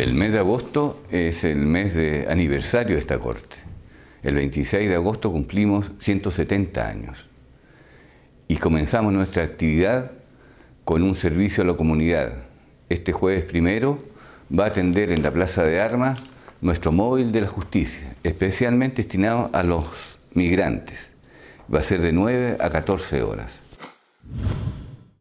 El mes de agosto es el mes de aniversario de esta Corte. El 26 de agosto cumplimos 170 años y comenzamos nuestra actividad con un servicio a la comunidad. Este jueves primero va a atender en la Plaza de Armas nuestro móvil de la justicia, especialmente destinado a los migrantes. Va a ser de 9 a 14 horas.